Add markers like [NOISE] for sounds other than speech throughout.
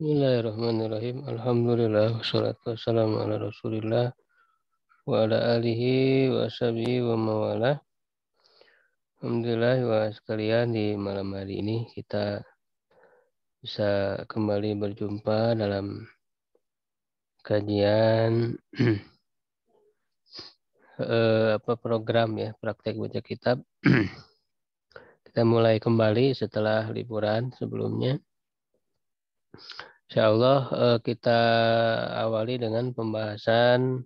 Bismillahirrahmanirrahim. Alhamdulillah wassalatu wassalamu ala Rasulillah wa ala alihi wa sahbihi wa mawalah. Alhamdulillah wa sekalian di malam hari ini kita bisa kembali berjumpa dalam kajian [CLEARS THROAT] eh, apa program ya praktek baca kitab. [CLEARS THROAT] kita mulai kembali setelah liburan sebelumnya. Insya Allah eh, kita awali dengan pembahasan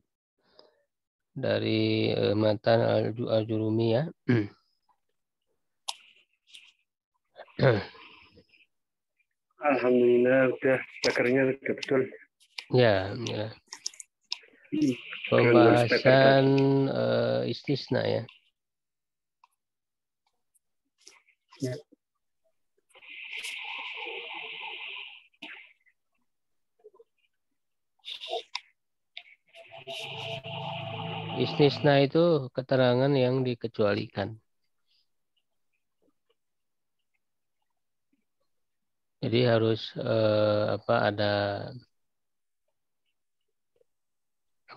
dari eh, matan Al-Jurumi ya. [CLEARS THROAT] Alhamdulillah udah betul. Ya, ya. [CLEARS THROAT] Pembahasan uh, istisna ya. ya. Istisna itu keterangan yang dikecualikan. Jadi harus eh, apa ada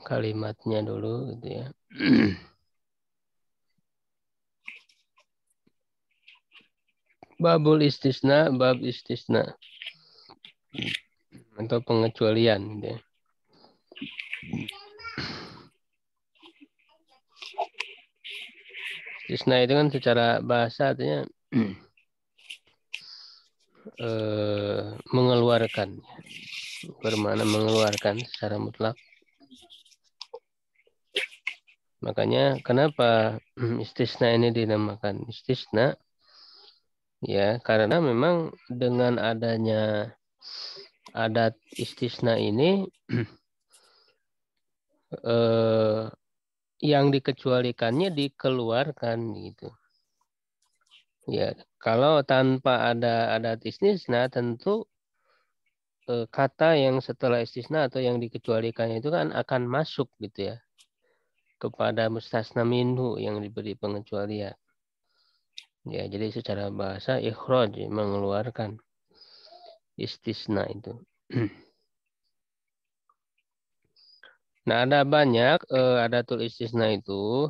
kalimatnya dulu gitu ya. [CLEARS THROAT] Babul istisna, bab istisna atau pengecualian gitu ya istisna itu kan secara bahasa artinya [CLEARS THROAT] eh, mengeluarkan, bermakna mengeluarkan secara mutlak. Makanya kenapa [CLEARS THROAT] istisna ini dinamakan istisna? Ya, karena memang dengan adanya adat istisna ini [CLEARS THROAT] eh, yang dikecualikannya dikeluarkan gitu. Ya, kalau tanpa ada adat istisna tentu eh, kata yang setelah istisna atau yang dikecualikan itu kan akan masuk gitu ya kepada mustasna minhu yang diberi pengecualian. Ya, jadi secara bahasa ikhraj mengeluarkan istisna itu. [CLEARS THROAT] Nah, ada banyak eh, ada tul istisna itu.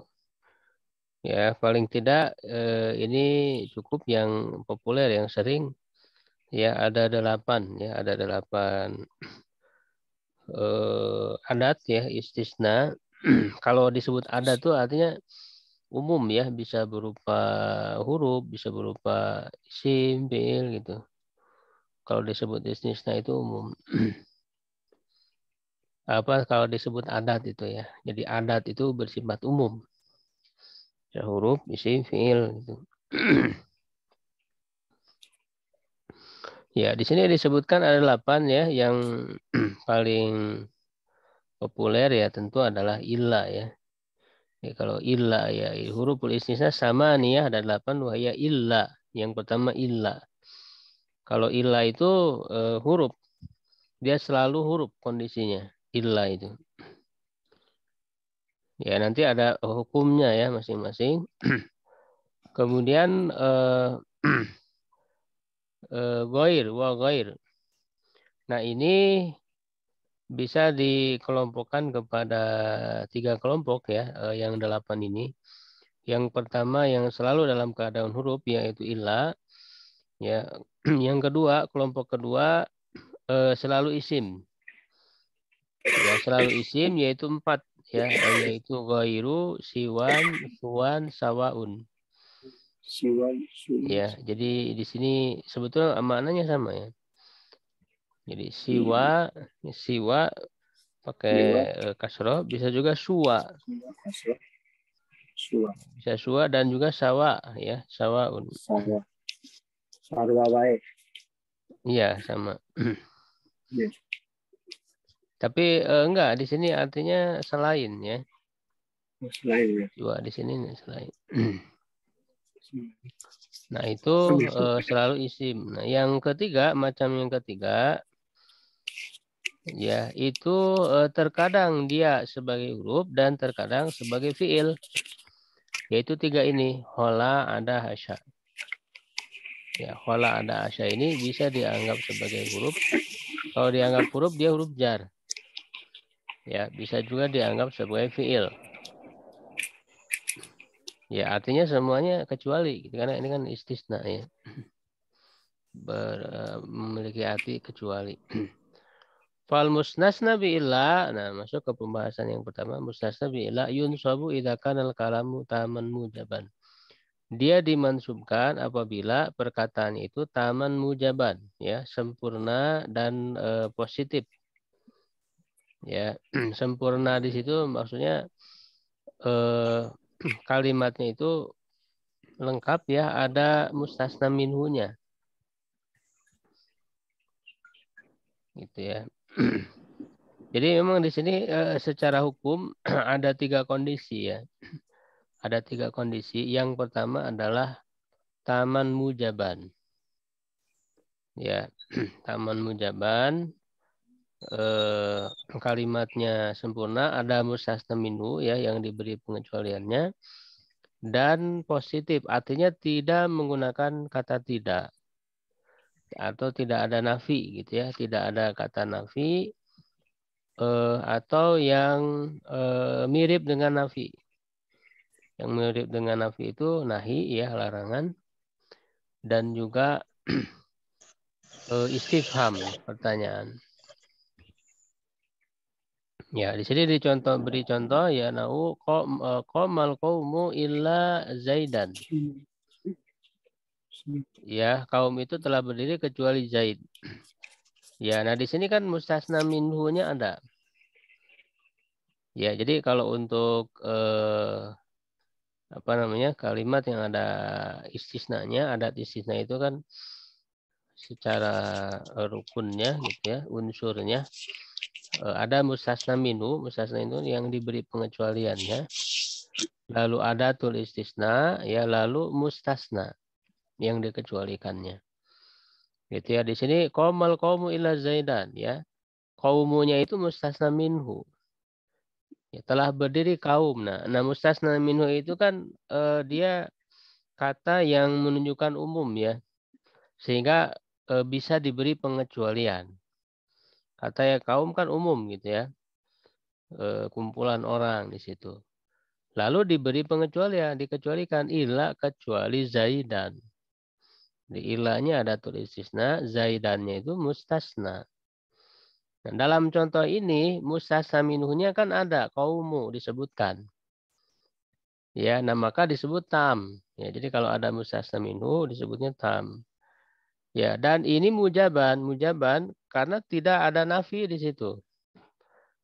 Ya, paling tidak eh, ini cukup yang populer yang sering ya ada delapan ya ada delapan eh, adat ya istisna [CLEARS THROAT] kalau disebut ada tuh artinya umum ya bisa berupa huruf bisa berupa isim fiil gitu kalau disebut istisna itu umum [CLEARS THROAT] apa kalau disebut adat itu ya. Jadi adat itu bersifat umum. Ya, huruf, isim, fiil gitu. [CLEARS THROAT] ya, di sini disebutkan ada 8 ya yang [CLEARS THROAT] paling populer ya tentu adalah illa ya. ya kalau illa ya huruf istisna sama nih ya ada 8 wahya illa. Yang pertama illa. Kalau illa itu uh, huruf dia selalu huruf kondisinya illa itu. Ya, nanti ada hukumnya ya masing-masing. [CLEARS THROAT] Kemudian eh, [CLEARS THROAT] eh, goir, wa goir. Nah, ini bisa dikelompokkan kepada tiga kelompok ya, eh, yang delapan ini. Yang pertama yang selalu dalam keadaan huruf yaitu illa. Ya, [CLEARS THROAT] yang kedua, kelompok kedua eh, selalu isim Ya, selalu isim yaitu empat ya yaitu gairu siwan suwan sawaun siwan suwan ya jadi di sini sebetulnya maknanya sama ya jadi siwa siwa pakai eh, kasroh bisa juga suwa bisa suwa dan juga sawa ya sawaun sawa sarwa baik iya sama [CLEARS THROAT] Tapi eh, enggak di sini artinya selain ya. Oh, selain ya. Dua di sini nih selain. [CLEARS THROAT] Nah, itu ya. eh, selalu isim. Nah, yang ketiga, macam yang ketiga ya, itu eh, terkadang dia sebagai huruf dan terkadang sebagai fiil. Yaitu tiga ini, hola ada hasya. Ya, hola ada hasya ini bisa dianggap sebagai huruf. Kalau dianggap huruf dia huruf jar ya bisa juga dianggap sebagai fiil ya artinya semuanya kecuali gitu karena ini kan istisna ya Ber, uh, memiliki arti kecuali fal musnasna illa nah masuk ke pembahasan yang pertama musnasna nabi illa yun sabu idakan al kalamu taman mujaban dia dimansubkan apabila perkataan itu taman mujaban ya sempurna dan uh, positif ya [CLEARS THROAT] sempurna di situ maksudnya eh, [CLEARS THROAT] kalimatnya itu lengkap ya ada mustasna minhunya gitu ya [CLEARS THROAT] jadi memang di sini eh, secara hukum ada tiga kondisi ya ada tiga kondisi yang pertama adalah taman mujaban ya taman mujaban eh, kalimatnya sempurna, ada mustasnaminu ya yang diberi pengecualiannya dan positif artinya tidak menggunakan kata tidak atau tidak ada nafi gitu ya, tidak ada kata nafi eh, atau yang eh, mirip dengan nafi. Yang mirip dengan nafi itu nahi ya larangan dan juga [CLEARS THROAT] eh, istifham pertanyaan. Gitu. Ya, di sini dicontoh beri contoh ya nau kom e, komal illa Zaidan. Ya, kaum itu telah berdiri kecuali Zaid. Ya, nah di sini kan mustasna minhunya ada. Ya, jadi kalau untuk eh, apa namanya kalimat yang ada istisnanya, ada istisna itu kan secara rukunnya gitu ya, unsurnya Eh, ada mustasna minu, mustasna itu yang diberi pengecualiannya. Lalu ada tul istisna, ya lalu mustasna yang dikecualikannya. Gitu ya. Di sini komal kaumu ila zaidan ya. Kaumunya itu mustasna minhu. Ya, telah berdiri kaum. Nah, nah mustasna minhu itu kan eh, dia kata yang menunjukkan umum ya. Sehingga eh, bisa diberi pengecualian. Kata ya kaum kan umum gitu ya. E, kumpulan orang di situ. Lalu diberi pengecualian, ya, dikecualikan ilah kecuali zaidan. Di ilahnya ada tulis istisna, zaidannya itu mustasna. Nah, dalam contoh ini mustasna minuhnya kan ada kaummu disebutkan. Ya, nah maka disebut tam. Ya, jadi kalau ada mustasna minuh disebutnya tam. Ya, dan ini mujaban, mujaban karena tidak ada nafi di situ.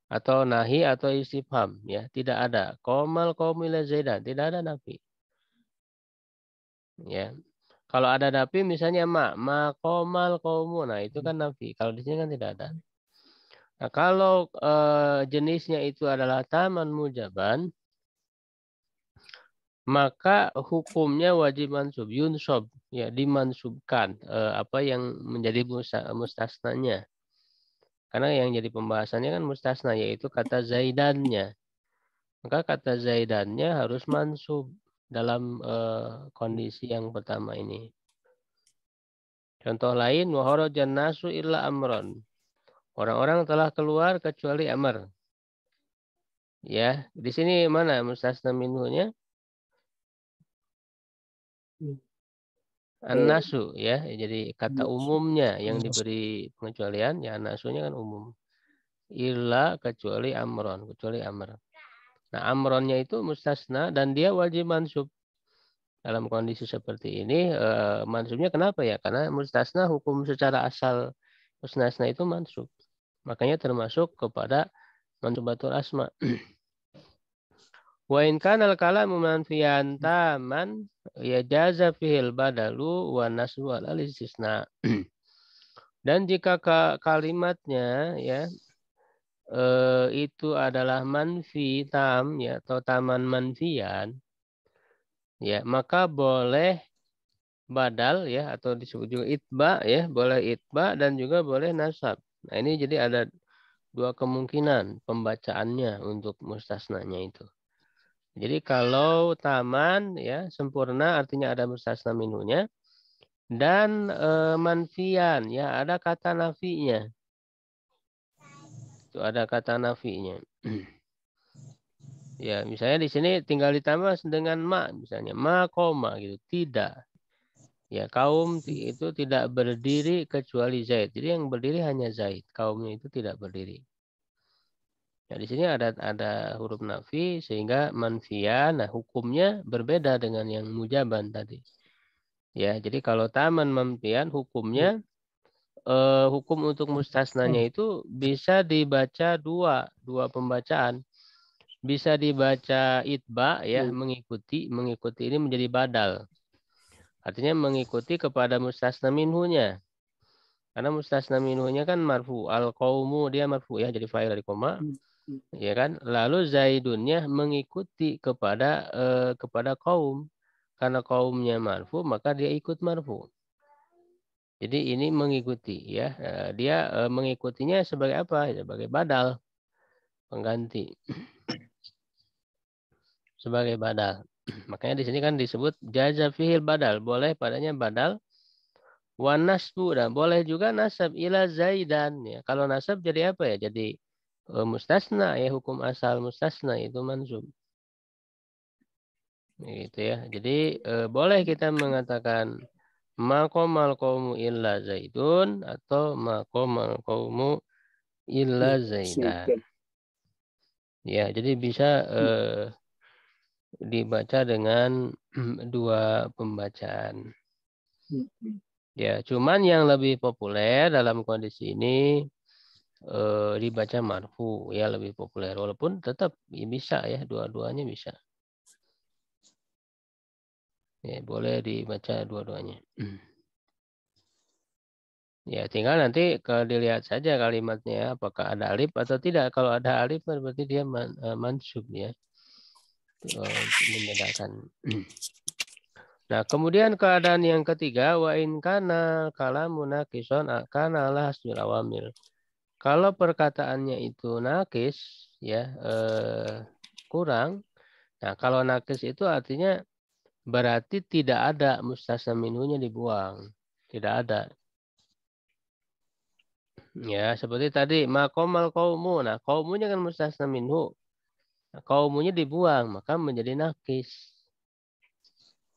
Atau nahi atau istifham, ya, tidak ada. Komal komila zaidan, tidak ada nafi. Ya. Kalau ada nafi misalnya ma, ma komal komu, nah itu kan nafi. Kalau di sini kan tidak ada. Nah, kalau e, jenisnya itu adalah taman mujaban, maka hukumnya wajib mansub yunsob ya dimansubkan eh, apa yang menjadi mustasnanya karena yang jadi pembahasannya kan mustasna yaitu kata zaidannya maka kata zaidannya harus mansub dalam eh, kondisi yang pertama ini contoh lain wahorojan nasu illa amron orang-orang telah keluar kecuali amr ya di sini mana mustasna minhunya Anasu ya, jadi kata umumnya yang diberi pengecualian ya anasunya kan umum. Illa kecuali amron, kecuali amr. Nah, amronnya itu mustasna dan dia wajib mansub. Dalam kondisi seperti ini eh, mansubnya kenapa ya? Karena mustasna hukum secara asal mustasna itu mansub. Makanya termasuk kepada mansubatul asma. [CLEARS THROAT] Wa in kana al-kalamu manfiyan taman ya jaza al badalu wa nasru al istisna. [CLEARS THROAT] Dan jika kalimatnya ya eh, itu adalah manfi tam ya atau taman manfian ya maka boleh badal ya atau disebut juga itba ya boleh itba dan juga boleh nasab. Nah ini jadi ada dua kemungkinan pembacaannya untuk mustasnanya itu. Jadi kalau taman ya sempurna artinya ada bersasna minunya dan e, manfian ya ada kata nafinya. Itu ada kata nafinya. [CLEARS THROAT] ya, misalnya di sini tinggal ditambah dengan ma misalnya ma koma gitu. Tidak. Ya, kaum itu tidak berdiri kecuali Zaid. Jadi yang berdiri hanya Zaid. Kaumnya itu tidak berdiri. Nah, di sini ada ada huruf nafi sehingga manfia. Nah, hukumnya berbeda dengan yang mujaban tadi. Ya, jadi kalau taman manfian hukumnya hmm. eh, hukum untuk mustasnanya hmm. itu bisa dibaca dua, dua pembacaan. Bisa dibaca itba ya, hmm. mengikuti, mengikuti ini menjadi badal. Artinya mengikuti kepada mustasna minhunya. Karena mustasna minhunya kan marfu, al qaumu dia marfu ya, jadi fa'il dari koma. Hmm ya kan lalu zaidunnya mengikuti kepada eh, kepada kaum karena kaumnya marfu maka dia ikut marfu jadi ini mengikuti ya eh, dia eh, mengikutinya sebagai apa ya, sebagai badal pengganti [CLEARS THROAT] sebagai badal [CLEARS THROAT] makanya di sini kan disebut jaza fihil badal boleh padanya badal wanas bu dan boleh juga nasab ila zaidan ya kalau nasab jadi apa ya jadi Eh, mustasna ya hukum asal mustasna itu manzum, gitu ya jadi e, boleh kita mengatakan makomal kaumu illa zaidun atau makomal kaumu illa iya, zaidan ya jadi bisa e, dibaca dengan [CLEARS THROAT] dua pembacaan mm-hmm. ya cuman yang lebih populer dalam kondisi ini eh, dibaca marfu ya lebih populer walaupun tetap ya bisa ya dua-duanya bisa ya boleh dibaca dua-duanya [CLEARS THROAT] ya tinggal nanti kalau dilihat saja kalimatnya apakah ada alif atau tidak kalau ada alif berarti dia man, eh, mansub ya eh, membedakan [CLEARS THROAT] Nah, kemudian keadaan yang ketiga wa in kana kalamu naqison kana lahasbil awamil. Kalau perkataannya itu nakis, ya eh, kurang. Nah, kalau nakis itu artinya berarti tidak ada mustasna minhunya dibuang. Tidak ada. Ya, seperti tadi makomal kaumu. Nah, kaumunya kan mustasna minhu. kaumunya nah, dibuang, maka menjadi nakis.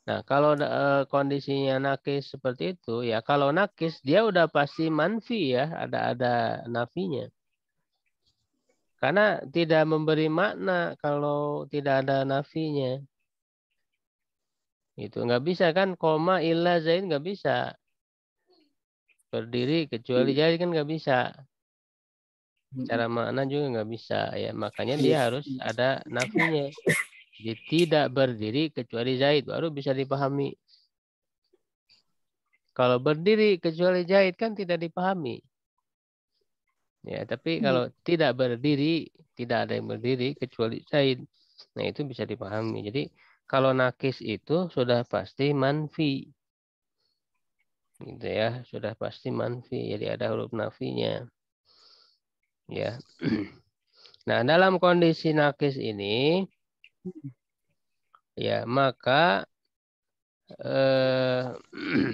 Nah, kalau e, kondisinya nakis seperti itu, ya kalau nakis dia udah pasti manfi ya, ada ada nafinya. Karena tidak memberi makna kalau tidak ada nafinya. Itu nggak bisa kan koma illa zain nggak bisa. Berdiri kecuali hmm. jadi kan nggak bisa. Hmm. Cara makna juga nggak bisa ya, makanya iya dia harus ada nafinya. Jadi ya, tidak berdiri kecuali Zaid baru bisa dipahami. Kalau berdiri kecuali Zaid kan tidak dipahami. Ya, tapi hmm. kalau hmm. tidak berdiri, tidak ada yang berdiri kecuali Zaid. Nah, itu bisa dipahami. Jadi kalau nakis itu sudah pasti manfi. Gitu ya, sudah pasti manfi. Jadi ada huruf nafinya. Ya. [CLEARS THROAT] Nah, dalam kondisi nakis ini Ya, maka eh, [CLEARS THROAT]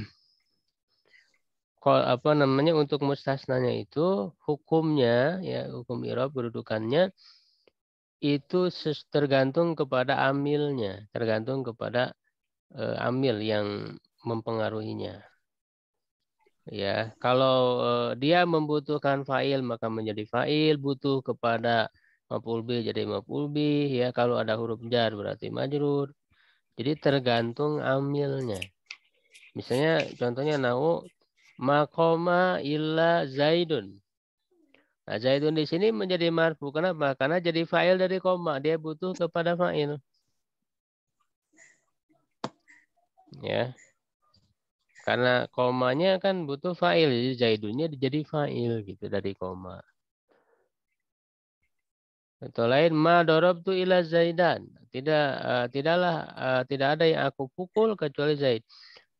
kalau apa namanya untuk mustasnanya itu hukumnya ya hukum irob kedudukannya itu tergantung kepada amilnya, tergantung kepada eh, amil yang mempengaruhinya. Ya, kalau eh, dia membutuhkan fa'il maka menjadi fa'il, butuh kepada maf'ul bi jadi maf'ul bi ya kalau ada huruf jar berarti majrur jadi tergantung amilnya misalnya contohnya nau makoma illa zaidun nah zaidun di sini menjadi marfu kenapa karena jadi fa'il dari koma dia butuh kepada fa'il ya karena komanya kan butuh fa'il jadi zaidunnya jadi fa'il gitu dari koma atau lain ma darabtu ila Zaidan. Tidak uh, tidaklah uh, tidak ada yang aku pukul kecuali Zaid.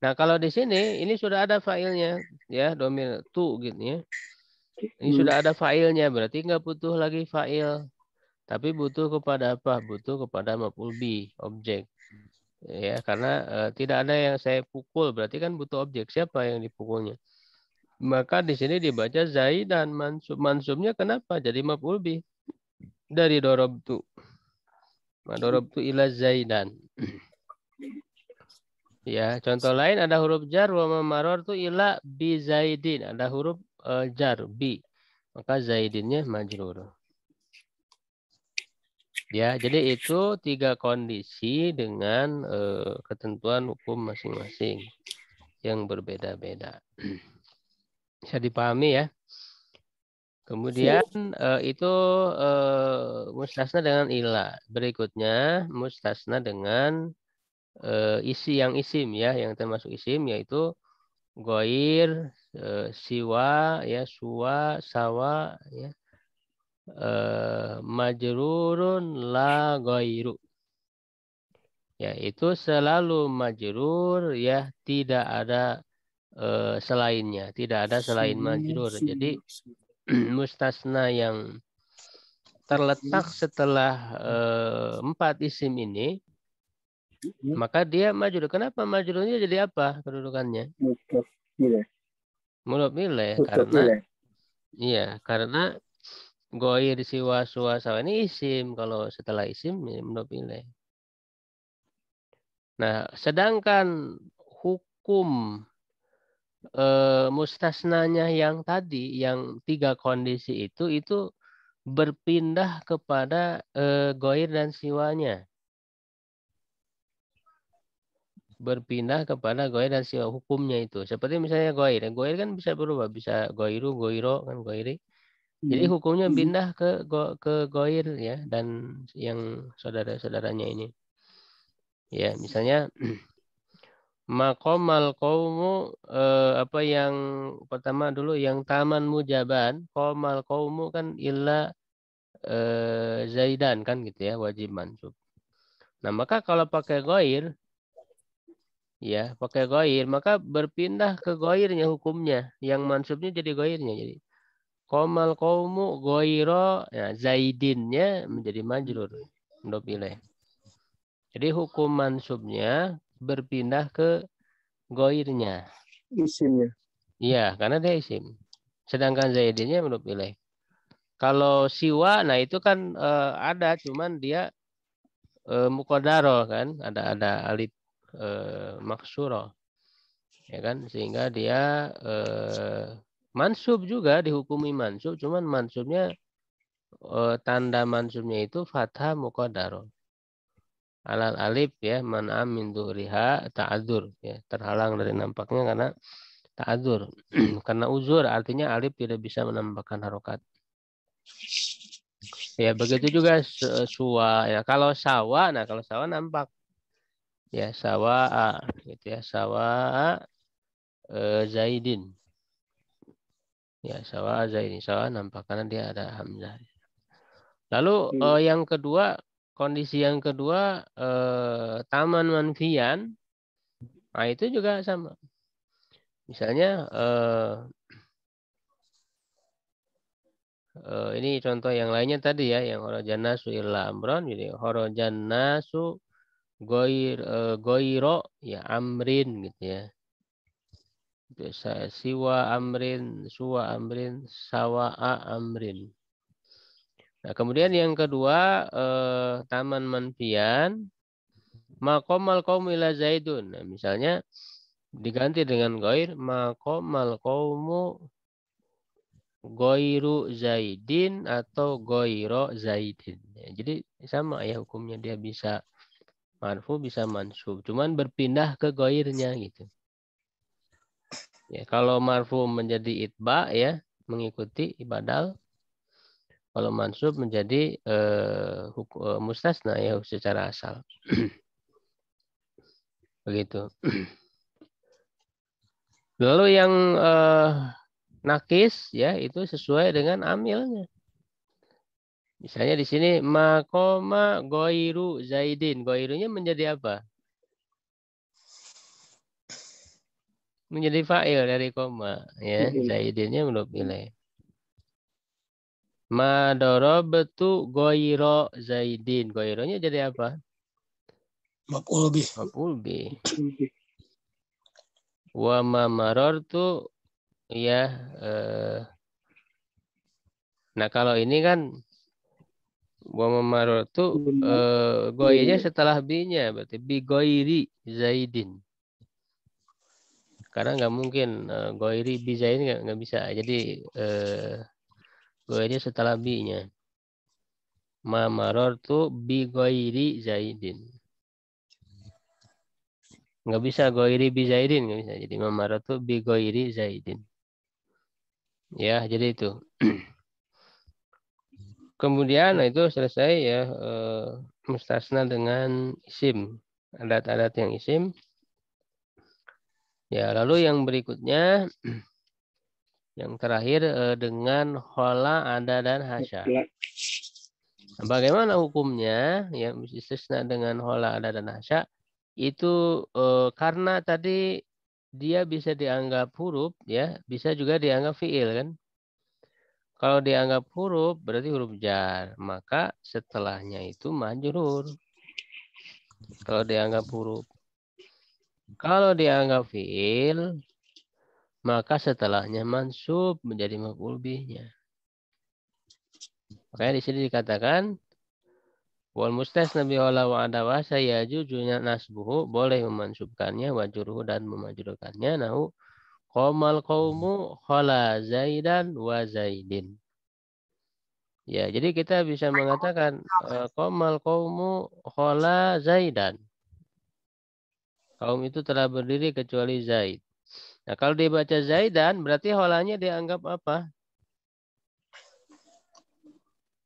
Nah, kalau di sini ini sudah ada failnya ya, domir tu gitu ya. Ini hmm. sudah ada failnya, berarti nggak butuh lagi fail. Tapi butuh kepada apa? Butuh kepada mapulbi objek. Ya, karena uh, tidak ada yang saya pukul, berarti kan butuh objek siapa yang dipukulnya. Maka di sini dibaca Zaidan mansub. Mansubnya kenapa? Jadi mapulbi dari Dorob dorobtu. tu ila Zaidan. ya, contoh lain ada huruf jar wa tu ila bi Zaidin. Ada huruf uh, jar bi. Maka Zaidinnya majrur. Ya, jadi itu tiga kondisi dengan uh, ketentuan hukum masing-masing yang berbeda-beda. Bisa dipahami ya. Kemudian uh, itu uh, mustasna dengan ila. Berikutnya mustasna dengan uh, isi yang isim ya, yang termasuk isim yaitu goir, uh, siwa, ya suwa, sawa, ya uh, majrurun la goiru. Ya itu selalu majrur ya tidak ada uh, selainnya, tidak ada selain majrur. Jadi Hmm. mustasna yang terletak hmm. setelah uh, empat isim ini, hmm. maka dia majrur. Kenapa majrurnya jadi apa kedudukannya? Mudhof ilaih karena iya, karena goir siwa suwa sawa ini isim. Kalau setelah isim ya mudhof Nah, sedangkan hukum eh, mustasnanya yang tadi yang tiga kondisi itu itu berpindah kepada eh, goir dan siwanya berpindah kepada goir dan siwa hukumnya itu seperti misalnya goir goir kan bisa berubah bisa goiru goiro kan goiri jadi hmm. hukumnya hmm. pindah ke go, ke goir ya dan yang saudara saudaranya ini ya misalnya [CLEARS THROAT] Makomal kaumu eh, apa yang pertama dulu yang taman mujaban, komal kaumu kan illa eh, zaidan kan gitu ya, wajib mansub. Nah, maka kalau pakai goir ya, pakai goir maka berpindah ke goirnya hukumnya, yang mansubnya jadi goirnya jadi komal kaumu goiro ya, zaidinnya menjadi majrur. Ndopile. Jadi hukum mansubnya berpindah ke goirnya. Isimnya. Iya, karena dia isim. Sedangkan Zaidinnya menurut pilih. Kalau siwa, nah itu kan e, ada, cuman dia e, eh, mukodaro kan, ada ada alif e, maksuro, ya kan, sehingga dia e, mansub juga dihukumi mansub, cuman mansubnya e, tanda mansubnya itu fathah mukodaro alal alif ya man amin duriha ta'adzur ya terhalang dari nampaknya karena ta'adzur [CLEARS THROAT] karena uzur artinya alif tidak bisa menambahkan harokat ya begitu juga suwa ya kalau sawa nah kalau sawa nampak ya sawa gitu ya sawa e, zaidin ya sawa zaidin sawa nampak karena dia ada hamzah lalu hmm. E, yang kedua kondisi yang kedua eh, taman manfian nah itu juga sama misalnya eh, eh, ini contoh yang lainnya tadi ya yang horojan nasu illa amron jadi horojan nasu goir eh, goiro ya amrin gitu ya siwa amrin suwa amrin sawa amrin Nah, kemudian yang kedua eh, taman manfian makom malkom ila zaidun. Nah, misalnya diganti dengan goir makom malkomu goiru zaidin atau goiro zaidin. Ya, jadi sama ya hukumnya dia bisa marfu bisa mansub, cuman berpindah ke goirnya gitu. Ya, kalau marfu menjadi itba ya mengikuti ibadal kalau mansub menjadi eh, uh, mustasna ya secara asal. [CLEARS THROAT] Begitu. [CLEARS THROAT] Lalu yang eh, nakis ya itu sesuai dengan amilnya. Misalnya di sini makoma goiru zaidin. Goirunya menjadi apa? Menjadi fa'il dari koma ya. Zaidinnya menurut nilai betu goiro zaidin. Goironya jadi apa? Mapulbi. Mapulbi. Wama Wa marortu ya eh. Nah, kalau ini kan wa ma marortu eh, goirnya iya. setelah binya berarti bi goiri zaidin karena nggak mungkin uh, eh, goiri bizain zaidin nggak bisa jadi uh, ini setelah b nya Ma marortu bi goiri zaidin. Nggak bisa goiri bi zaidin. Nggak bisa. Jadi ma tuh bi goiri zaidin. Ya, jadi itu. [CLEARS THROAT] Kemudian itu selesai ya Uh, mustasna dengan isim. Adat-adat yang isim. Ya, lalu yang berikutnya [CLEARS THROAT] Yang terakhir uh, dengan hola, ada, dan hasya. Nah, bagaimana hukumnya? yang istisna dengan hola, ada, dan hasya. Itu uh, karena tadi dia bisa dianggap huruf, ya bisa juga dianggap fiil kan. Kalau dianggap huruf berarti huruf jar, maka setelahnya itu majrur. Kalau dianggap huruf. Kalau dianggap fiil maka setelahnya mansub menjadi maf'ul bihnya. Makanya di sini dikatakan wal mustasna nabi wala wa adawa sayajuju nasbuhu boleh memansubkannya wajuruhu dan memajurukannya nahu qomal qaumu khala zaidan wa zaidin. Ya, jadi kita bisa mengatakan eh, qomal qaumu khala zaidan. Kaum itu telah berdiri kecuali Zaid. Nah, kalau dibaca Zaidan, berarti holanya dianggap apa?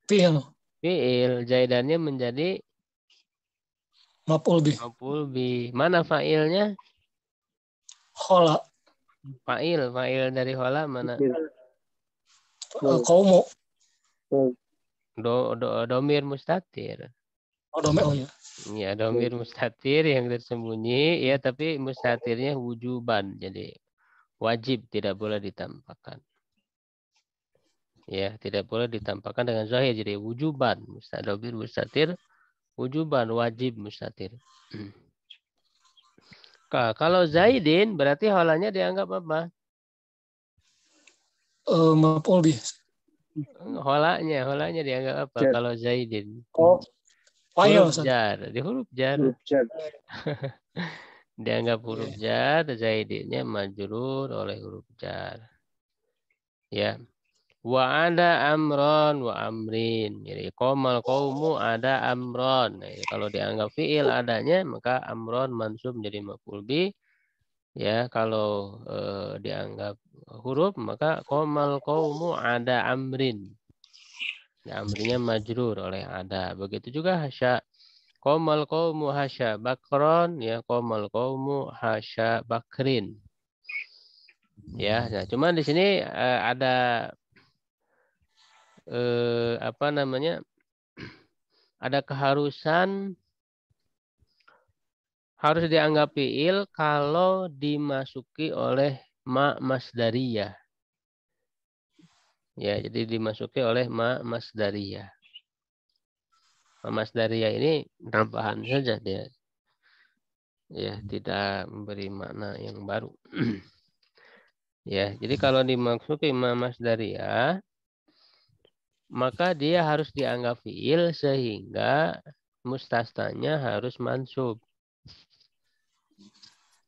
Fi'il. Fi'il. Zaidannya menjadi? Mapul bi. bi. Mana fa'ilnya? Hola. Fa'il. Fa'il dari hola mana? Uh, Do, do, domir mustatir. Oh, domir. Oh, ya. Ya, domir mustatir yang tersembunyi ya, tapi mustatirnya wujuban jadi wajib tidak boleh ditampakkan ya tidak boleh ditampakkan dengan zahir jadi wujuban mustadobir mustatir wujuban wajib mustatir [CLEARS THROAT] kalau zaidin berarti halanya dianggap apa uh, maful bih halanya halanya dianggap apa jad. kalau zaidin oh Ayo, huruf jar di huruf jar, huruf jar. [LAUGHS] dianggap huruf yeah. jar zaidnya majrur oleh huruf jar ya wa ada amron wa amrin jadi komal kaumu ada amron ya. kalau dianggap fiil adanya maka amron mansub menjadi maf'ul ya kalau eh, dianggap huruf maka komal kaumu ada amrin nah, amrinya majrur oleh ada begitu juga hasya Komal kaumu hasya bakron ya komal kaumu hasya bakrin. Ya, hmm. nah cuman di sini uh, ada uh, apa namanya? [CLEARS THROAT] Ada keharusan harus dianggap fiil kalau dimasuki oleh ma masdariyah. Ya, jadi dimasuki oleh ma masdariyah. Mas Daria ini tambahan saja dia. Ya, tidak memberi makna yang baru. [CLEARS THROAT] ya, jadi kalau dimaksud Imam Mas Daria, maka dia harus dianggap fiil sehingga mustastanya harus mansub.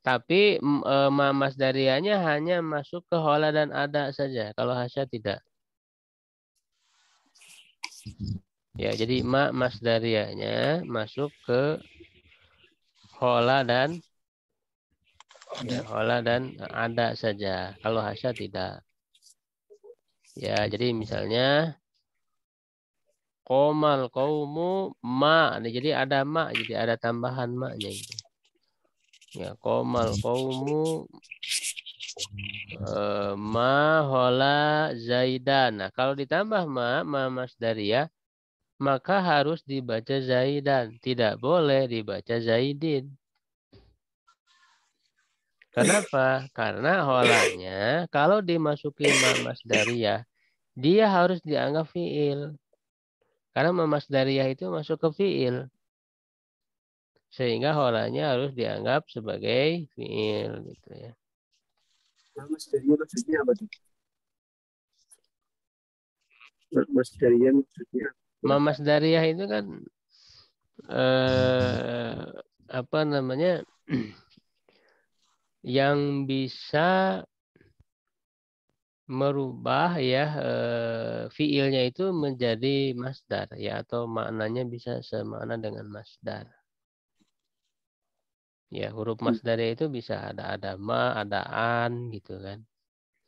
Tapi e, mamas darianya hanya masuk ke hola dan ada saja. Kalau hasya tidak. Ya, jadi ma darianya masuk ke hola dan ya, hola dan ada saja. Kalau hasya tidak. Ya, jadi misalnya komal kaumu ma. Nah, jadi ada ma, jadi ada tambahan maknya itu Ya, komal kaumu eh, ma hola zaidan. Nah, kalau ditambah ma ma masdariyah maka harus dibaca Zaidan. Tidak boleh dibaca Zaidin. Kenapa? Karena holanya kalau dimasuki mamas dariyah, dia harus dianggap fiil. Karena mamas dariyah itu masuk ke fiil. Sehingga holanya harus dianggap sebagai fiil gitu ya. Mamas dariyah maksudnya apa tuh? Mamas dariyah maksudnya apa? Iya. Mamas Dariah itu kan eh, apa namanya [CLEARS THROAT] yang bisa merubah ya eh, fiilnya itu menjadi masdar ya atau maknanya bisa semakna dengan masdar. Ya, huruf masdar hmm. itu bisa ada ada ma, ada an gitu kan.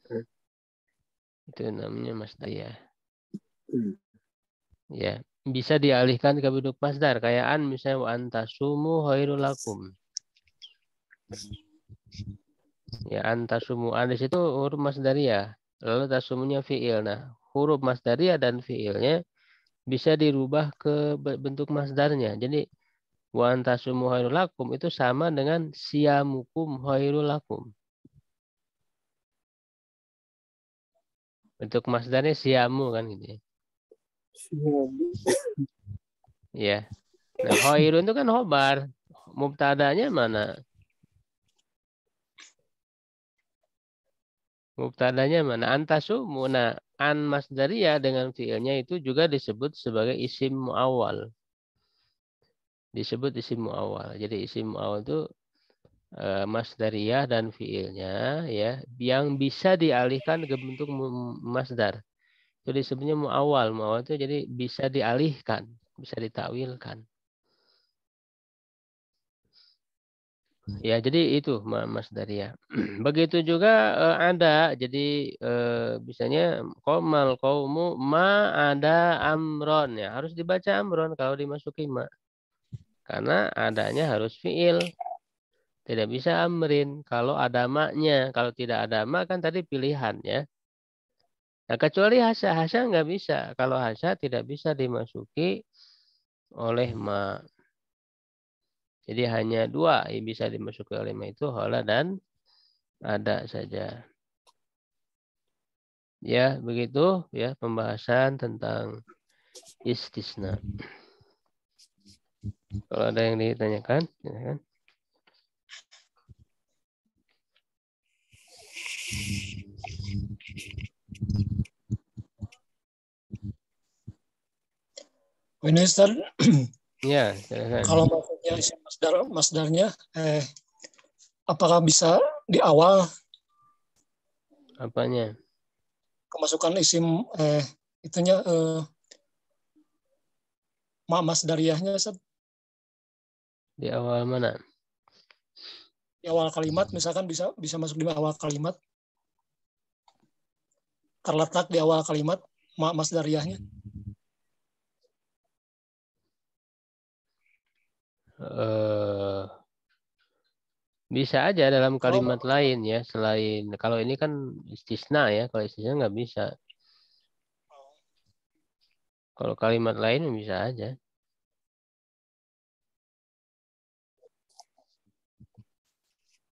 Hmm. Itu namanya masdar ya. Hmm. Ya, bisa dialihkan ke bentuk masdar kayak an misalnya wa antasumu hoirulakum Ya, antasumu an di situ huruf ya lalu tasumunya fiil. Nah, huruf masdariyah dan fiilnya bisa dirubah ke bentuk masdarnya. Jadi wa antasumu hoirulakum itu sama dengan siamukum hoirulakum Bentuk masdarnya siamu kan gitu ya. Ya, Nah, khairun itu kan khobar. Mubtadanya mana? Mubtadanya mana? Antasu, muna an masdariyah dengan fiilnya itu juga disebut sebagai isim muawal. Disebut isim muawal. Jadi isim muawal itu e, eh, masdariyah dan fiilnya ya yang bisa dialihkan ke bentuk masdar. Itu disebutnya muawal. Muawal itu jadi bisa dialihkan, bisa ditakwilkan. Ya, jadi itu Mas Daria. [CLEARS THROAT] Begitu juga eh, ada, jadi eh, bisanya komal kaumu ma ada amron ya harus dibaca amron kalau dimasuki ma, karena adanya harus fiil, tidak bisa amrin kalau ada maknya, kalau tidak ada mak kan tadi pilihan ya, Nah, kecuali hasa, hasa nggak bisa. Kalau hasa tidak bisa dimasuki oleh ma. Jadi hanya dua yang bisa dimasuki oleh ma itu hola dan ada saja. Ya, begitu ya pembahasan tentang istisna. Kalau ada yang ditanyakan, Thank you. Ini Iya. [CLEARS THROAT] Kalau maksudnya isim masdar, masdarnya, eh, apakah bisa di awal? Apanya? Kemasukan isim eh, itunya eh, ma masdariahnya Ustaz. Di awal mana? Di awal kalimat misalkan bisa bisa masuk di awal kalimat. Terletak di awal kalimat ma masdariahnya. Hmm Eh, bisa aja dalam kalimat oh. lain ya selain kalau ini kan istisna ya kalau istisna nggak bisa kalau kalimat lain bisa aja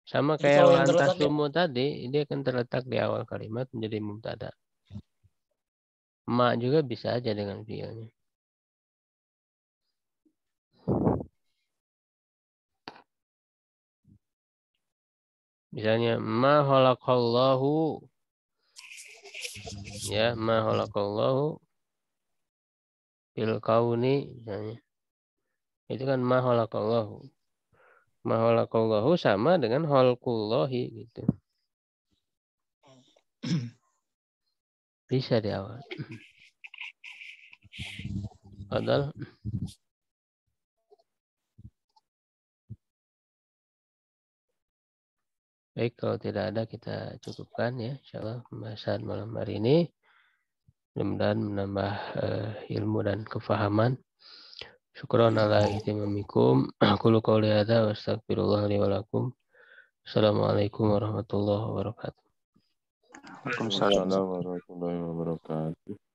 sama kayak lantas sumu tadi ini akan terletak di awal kalimat menjadi mumtada Mak juga bisa aja dengan fiilnya Misalnya ma halakallahu ya ma halakallahu fil kauni misalnya. Itu kan ma halakallahu. Ma halakallahu sama dengan halkullahi gitu. Bisa di awal. Padahal Baik, kalau tidak ada kita cukupkan ya. Insya pembahasan malam hari ini mudah-mudahan menambah uh, ilmu dan kefahaman. Syukron ala ihtimamikum. Aku [CLEARS THROAT] luka wa astagfirullah Assalamualaikum warahmatullahi wabarakatuh. Waalaikumsalam warahmatullahi wabarakatuh.